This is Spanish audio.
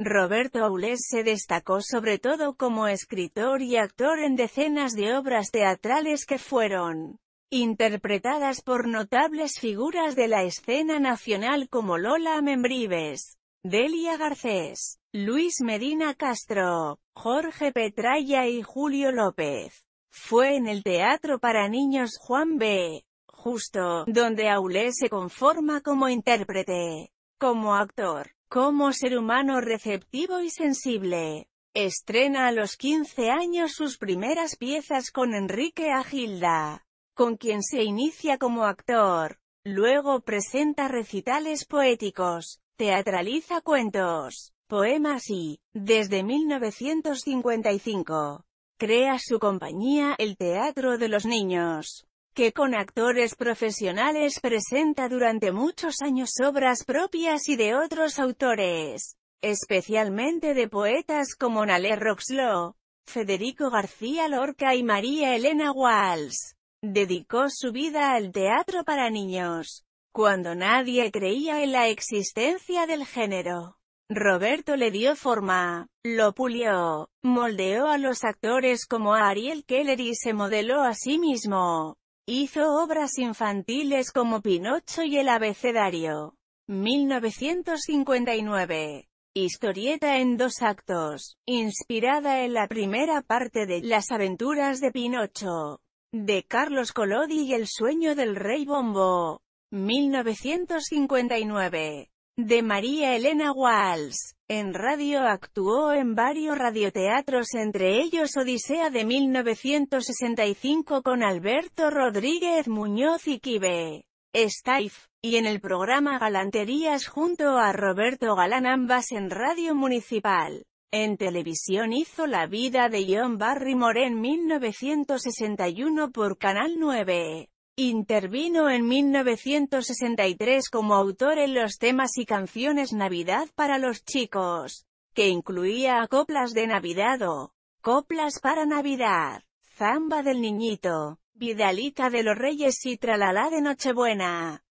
Roberto Aulés se destacó sobre todo como escritor y actor en decenas de obras teatrales que fueron interpretadas por notables figuras de la escena nacional como Lola Membrives, Delia Garcés, Luis Medina Castro, Jorge Petraya y Julio López. Fue en el Teatro para Niños Juan B. Justo, donde Aulés se conforma como intérprete. Como actor, como ser humano receptivo y sensible. Estrena a los 15 años sus primeras piezas con Enrique Agilda, con quien se inicia como actor. Luego presenta recitales poéticos, teatraliza cuentos, poemas y, desde 1955, crea su compañía El Teatro de los Niños, que con actores profesionales presenta durante muchos años obras propias y de otros autores, especialmente de poetas como Nalé Roxlo, Federico García Lorca y María Elena Walsh. Dedicó su vida al teatro para niños, cuando nadie creía en la existencia del género. Roberto le dio forma, lo pulió, moldeó a los actores como Ariel Keller y se modeló a sí mismo. Hizo obras infantiles como Pinocho y el abecedario. 1959. Historieta en dos actos, inspirada en la primera parte de Las aventuras de Pinocho, de Carlos Colodi y El sueño del rey Bombo. 1959. De María Elena Walsh. En radio actuó en varios radioteatros entre ellos Odisea de 1965 con Alberto Rodríguez Muñoz y Kibe. Staif, y en el programa Galanterías junto a Roberto Galán ambas en Radio Municipal. En televisión hizo La vida de John Barrymore en 1961 por Canal 9. Intervino en 1963 como autor en los temas y canciones Navidad para los chicos, que incluía coplas de Navidad o coplas para Navidad, Zamba del Niñito, Vidalita de los Reyes y Tralalá de Nochebuena.